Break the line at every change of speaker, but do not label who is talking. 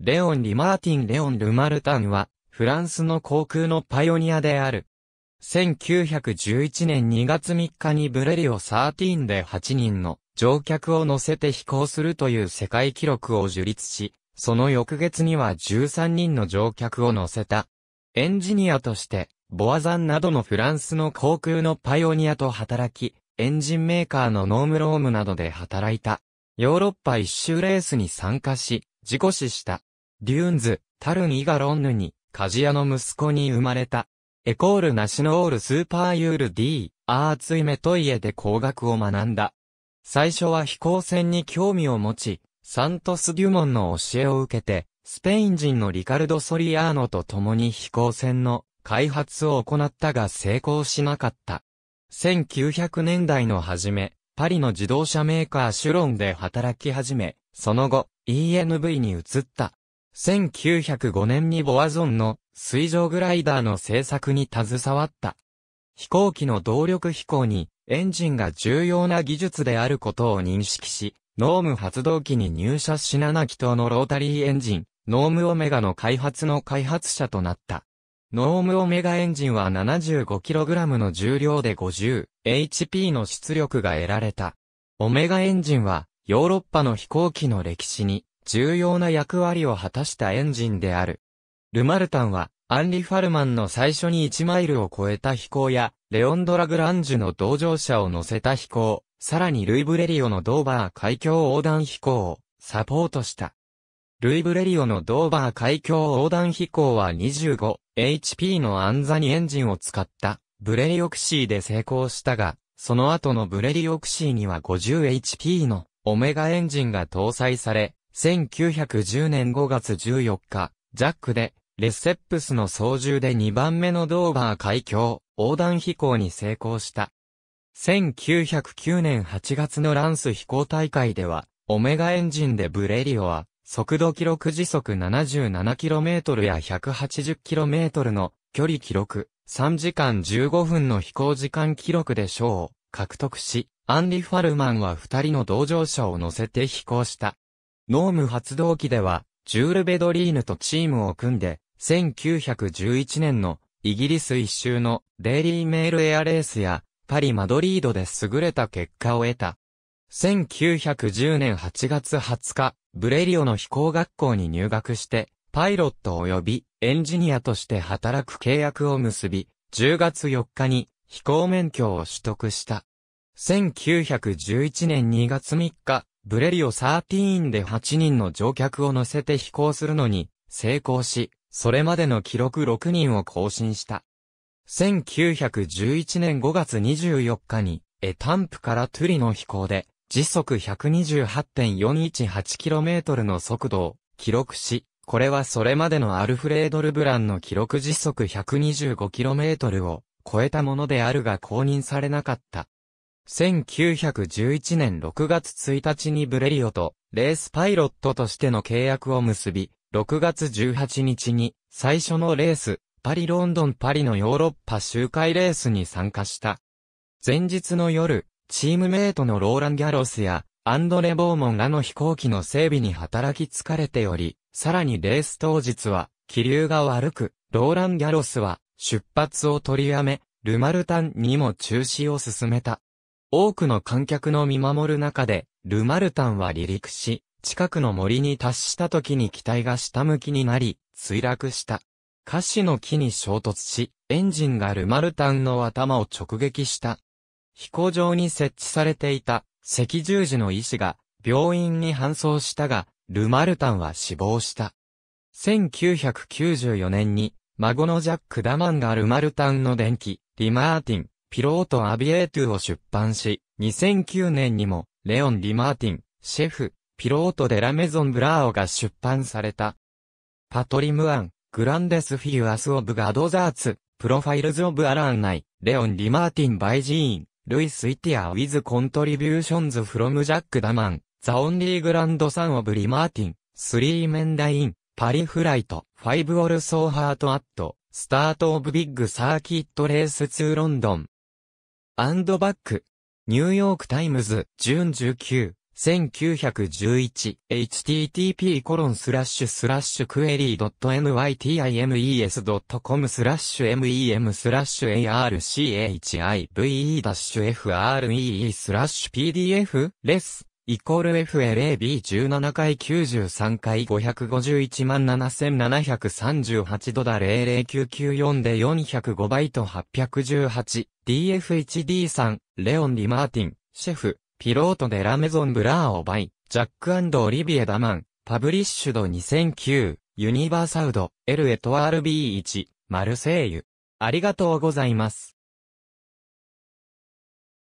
レオン・リマーティン・レオン・ルマルタンは、フランスの航空のパイオニアである。1911年2月3日にブレリオ13で8人の乗客を乗せて飛行するという世界記録を樹立し、その翌月には13人の乗客を乗せた。エンジニアとして、ボアザンなどのフランスの航空のパイオニアと働き、エンジンメーカーのノームロームなどで働いた。ヨーロッパ一周レースに参加し、事故死した。デューンズ、タルン・イガロンヌに、カジヤの息子に生まれた。エコール・ナシノール・スーパーユール・ディー、アーツイメトイエで工学を学んだ。最初は飛行船に興味を持ち、サントス・デュモンの教えを受けて、スペイン人のリカルド・ソリアーノと共に飛行船の開発を行ったが成功しなかった。1900年代の初め、パリの自動車メーカーシュロンで働き始め、その後、ENV に移った。1905年にボアゾンの水上グライダーの製作に携わった。飛行機の動力飛行にエンジンが重要な技術であることを認識し、ノーム発動機に入社しな気筒のロータリーエンジン、ノームオメガの開発の開発者となった。ノームオメガエンジンは 75kg の重量で 50HP の出力が得られた。オメガエンジンはヨーロッパの飛行機の歴史に重要な役割を果たしたエンジンである。ルマルタンは、アンリ・ファルマンの最初に1マイルを超えた飛行や、レオンド・ラグランジュの同乗者を乗せた飛行、さらにルイ・ブレリオのドーバー海峡横断飛行をサポートした。ルイ・ブレリオのドーバー海峡横断飛行は 25HP のアンザニエンジンを使ったブレリオクシーで成功したが、その後のブレリオクシーには 50HP のオメガエンジンが搭載され、1910年5月14日、ジャックで、レッセップスの操縦で2番目のドーバー海峡、横断飛行に成功した。1909年8月のランス飛行大会では、オメガエンジンでブレリオは、速度記録時速 77km や 180km の距離記録、3時間15分の飛行時間記録で賞を獲得し、アンリ・ファルマンは2人の同乗者を乗せて飛行した。ノーム発動機では、ジュール・ベドリーヌとチームを組んで、1911年のイギリス一周のデイリー・メール・エアレースやパリ・マドリードで優れた結果を得た。1910年8月20日、ブレリオの飛行学校に入学して、パイロット及びエンジニアとして働く契約を結び、10月4日に飛行免許を取得した。1911年2月3日、ブレリオ13で8人の乗客を乗せて飛行するのに成功し、それまでの記録6人を更新した。1911年5月24日に、エタンプからトゥリの飛行で、時速 128.418km の速度を記録し、これはそれまでのアルフレード・ルブランの記録時速 125km を超えたものであるが公認されなかった。1911年6月1日にブレリオとレースパイロットとしての契約を結び、6月18日に最初のレース、パリロンドンパリのヨーロッパ周回レースに参加した。前日の夜、チームメイトのローラン・ギャロスやアンドレ・ボーモンらの飛行機の整備に働き疲れており、さらにレース当日は気流が悪く、ローラン・ギャロスは出発を取りやめ、ルマルタンにも中止を進めた。多くの観客の見守る中で、ルマルタンは離陸し、近くの森に達した時に機体が下向きになり、墜落した。カシの木に衝突し、エンジンがルマルタンの頭を直撃した。飛行場に設置されていた赤十字の医師が病院に搬送したが、ルマルタンは死亡した。1994年に、孫のジャック・ダマンがルマルタンの電気、リマーティン、ピロート・アビエートゥを出版し、2009年にも、レオン・リマーティン、シェフ、ピロート・デ・ラメゾン・ブラーオが出版された。パトリム・アン、グランデス・フィギュアス・オブ・ガドザーツ、プロファイルズ・オブ・アランナイ、レオン・リマーティン・バイ・ジーン、ルイス・イティア・ウィズ・コントリビューションズ・フロム・ジャック・ダマン、ザ・オンリー・グランド・サン・オブ・リマーティン、スリー・メンダイン、パリ・フライト、ファイブ・オル・ソー・ハート・アット、スタート・オブ・ビッグ・サーキット・レース・ツー・ロンドン。アンドバック。ニューヨークタイムズ、ジューン19、1911、http コロンスラッシュスラッシュクエリードット n y t i m e s ドットコムスラッシュ mem スラッシュ archive-fre ダッシュスラッシュ pdf レスイコール FLAB17 回93回5517738ドダ00994で405イト 818DF1D3 レオン・リマーティンシェフピロートでラメゾン・ブラーオ・バイジャックオリビエ・ダマンパブリッシュド2009ユニバーサウドエル・エトワール B1 マルセイユありがとうございます。